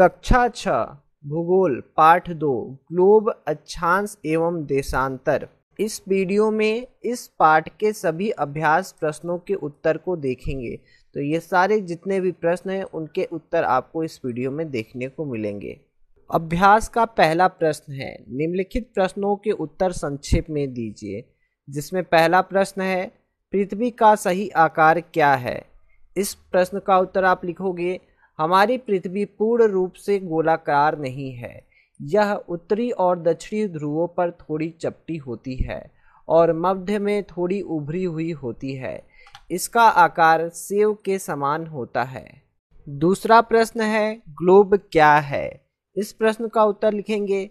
कक्षा छ भूगोल पाठ दो ग्लोब अच्छांश एवं देशांतर इस वीडियो में इस पाठ के सभी अभ्यास प्रश्नों के उत्तर को देखेंगे तो ये सारे जितने भी प्रश्न हैं उनके उत्तर आपको इस वीडियो में देखने को मिलेंगे अभ्यास का पहला प्रश्न है निम्नलिखित प्रश्नों के उत्तर संक्षेप में दीजिए जिसमें पहला प्रश्न है पृथ्वी का सही आकार क्या है इस प्रश्न का उत्तर आप लिखोगे हमारी पृथ्वी पूर्ण रूप से गोलाकार नहीं है यह उत्तरी और दक्षिणी ध्रुवों पर थोड़ी चपटी होती है और मध्य में थोड़ी उभरी हुई होती है इसका आकार सेव के समान होता है दूसरा प्रश्न है ग्लोब क्या है इस प्रश्न का उत्तर लिखेंगे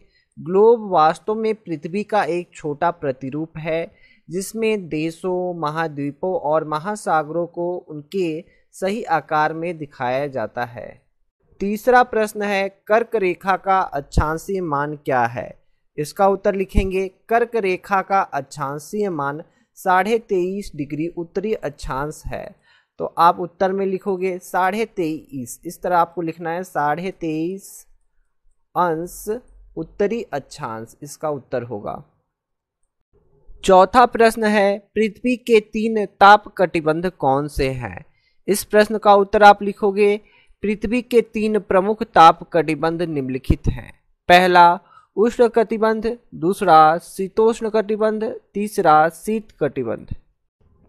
ग्लोब वास्तव में पृथ्वी का एक छोटा प्रतिरूप है जिसमें देशों महाद्वीपों और महासागरों को उनके सही आकार में दिखाया जाता है तीसरा प्रश्न है कर्क रेखा का अच्छांशीय मान क्या है इसका उत्तर लिखेंगे कर्क रेखा का अच्छांशीय मान साढ़े तेईस डिग्री उत्तरी अच्छांश है तो आप उत्तर में लिखोगे साढ़े तेईस इस तरह आपको लिखना है साढ़े तेईस अंश उत्तरी अच्छांश इसका उत्तर होगा चौथा प्रश्न है पृथ्वी के तीन ताप कटिबंध कौन से हैं इस प्रश्न का उत्तर आप लिखोगे पृथ्वी के तीन प्रमुख ताप कटिबंध निम्नलिखित हैं पहला उष्ण कटिबंध दूसरा शीतोष्ण कटिबंध तीसरा शीत कटिबंध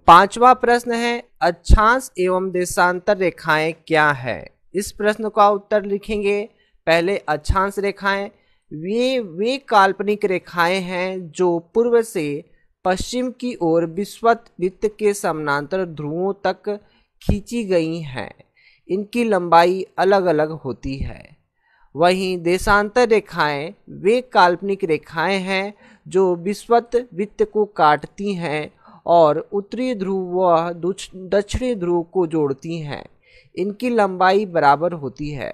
पांचवा प्रश्न है अक्षांश एवं देशांतर रेखाएं क्या है इस प्रश्न का उत्तर लिखेंगे पहले अक्षांश रेखाएं वे वे काल्पनिक रेखाएं हैं जो पूर्व से पश्चिम की ओर विश्वत वित्त के समानांतर ध्रुवों तक खींची गई हैं इनकी लंबाई अलग अलग होती है वहीं देशांतर रेखाएं वे काल्पनिक रेखाएं हैं जो विश्वत वित्त को काटती हैं और उत्तरी ध्रुव व दक्षिणी ध्रुव को जोड़ती हैं इनकी लंबाई बराबर होती है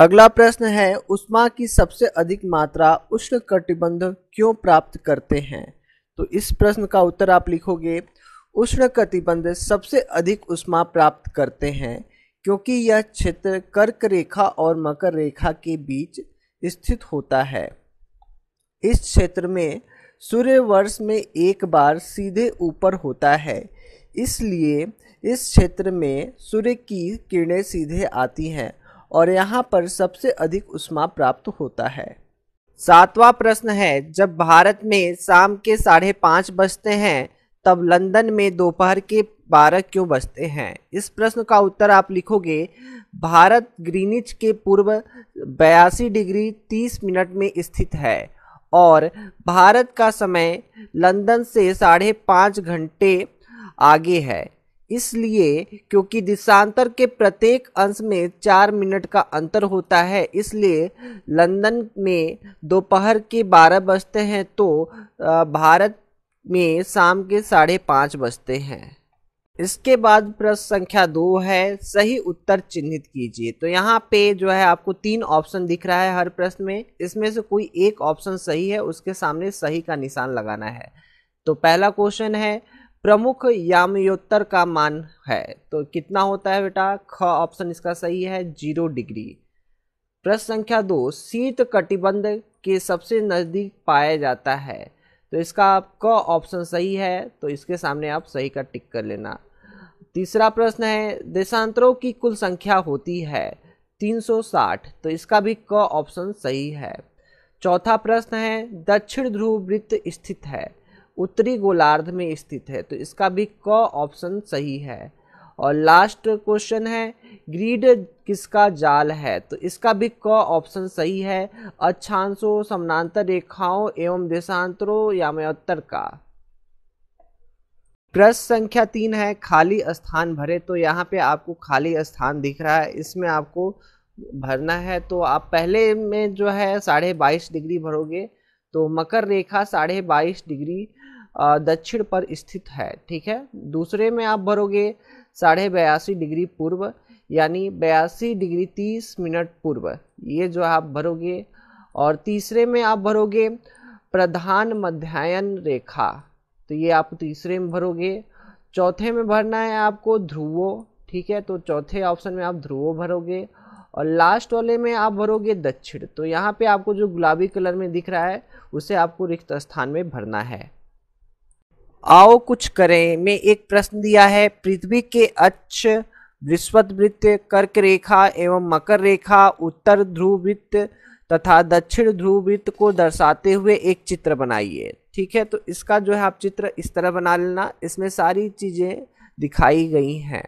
अगला प्रश्न है उष्मा की सबसे अधिक मात्रा उष्ण कटिबंध क्यों प्राप्त करते हैं तो इस प्रश्न का उत्तर आप लिखोगे उष्ण कटिबंध सबसे अधिक उष्मा प्राप्त करते हैं क्योंकि यह क्षेत्र कर्क रेखा और मकर रेखा के बीच स्थित होता है इस क्षेत्र में सूर्य वर्ष में एक बार सीधे ऊपर होता है इसलिए इस क्षेत्र में सूर्य की किरणें सीधे आती हैं और यहाँ पर सबसे अधिक उष्मा प्राप्त होता है सातवां प्रश्न है जब भारत में शाम के साढ़े पाँच बजते हैं तब लंदन में दोपहर के बारह क्यों बजते हैं इस प्रश्न का उत्तर आप लिखोगे भारत ग्रीनिच के पूर्व बयासी डिग्री तीस मिनट में स्थित है और भारत का समय लंदन से साढ़े पाँच घंटे आगे है इसलिए क्योंकि देशांतर के प्रत्येक अंश में चार मिनट का अंतर होता है इसलिए लंदन में दोपहर के बारह बजते हैं तो भारत में शाम के साढ़े पाँच बजते हैं इसके बाद प्रश्न संख्या दो है सही उत्तर चिन्हित कीजिए तो यहाँ पे जो है आपको तीन ऑप्शन दिख रहा है हर प्रश्न में इसमें से कोई एक ऑप्शन सही है उसके सामने सही का निशान लगाना है तो पहला क्वेश्चन है प्रमुख याम्योत्तर का मान है तो कितना होता है बेटा ख ऑप्शन इसका सही है जीरो डिग्री प्रश्न संख्या दो शीत कटिबंध के सबसे नज़दीक पाया जाता है तो इसका आपका ऑप्शन सही है तो इसके सामने आप सही का टिक कर लेना तीसरा प्रश्न है देशांतरों की कुल संख्या होती है 360 तो इसका भी क ऑप्शन सही है चौथा प्रश्न है दक्षिण ध्रुव वृत्त स्थित है उत्तरी गोलार्ध में स्थित है तो इसका भी क ऑप्शन सही है और लास्ट क्वेश्चन है ग्रीड किसका जाल है तो इसका भी क ऑप्शन सही है अच्छांशों समानांतर रेखाओं एवं देशांतरों या उत्तर का प्रश्न संख्या तीन है खाली स्थान भरे तो यहाँ पे आपको खाली स्थान दिख रहा है इसमें आपको भरना है तो आप पहले में जो है साढ़े बाईस डिग्री भरोगे तो मकर रेखा साढ़े बाईस डिग्री दक्षिण पर स्थित है ठीक है दूसरे में आप भरोगे साढ़े बयासी डिग्री पूर्व यानी बयासी डिग्री तीस मिनट पूर्व ये जो आप भरोगे और तीसरे में आप भरोगे प्रधान मध्यायन रेखा तो ये आप तीसरे में भरोगे चौथे में भरना है आपको ध्रुवो ठीक है तो चौथे ऑप्शन में आप ध्रुवो भरोगे और लास्ट वाले में आप भरोगे दक्षिण तो यहाँ पे आपको जो गुलाबी कलर में दिख रहा है उसे आपको रिक्त स्थान में भरना है आओ कुछ करें में एक प्रश्न दिया है पृथ्वी के अक्ष विश्वत वृत्त कर्क रेखा एवं मकर रेखा उत्तर ध्रुव वृत्त तथा दक्षिण ध्रुव वृत्त को दर्शाते हुए एक चित्र बनाइए ठीक है तो इसका जो है आप चित्र इस तरह बना लेना इसमें सारी चीज़ें दिखाई गई हैं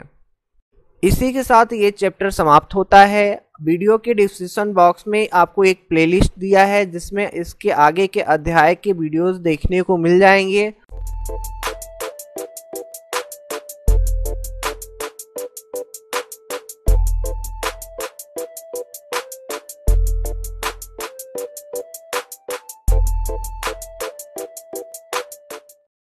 इसी के साथ ये चैप्टर समाप्त होता है वीडियो के डिस्क्रिप्शन बॉक्स में आपको एक प्लेलिस्ट दिया है जिसमें इसके आगे के अध्याय के वीडियोस देखने को मिल जाएंगे Thank you.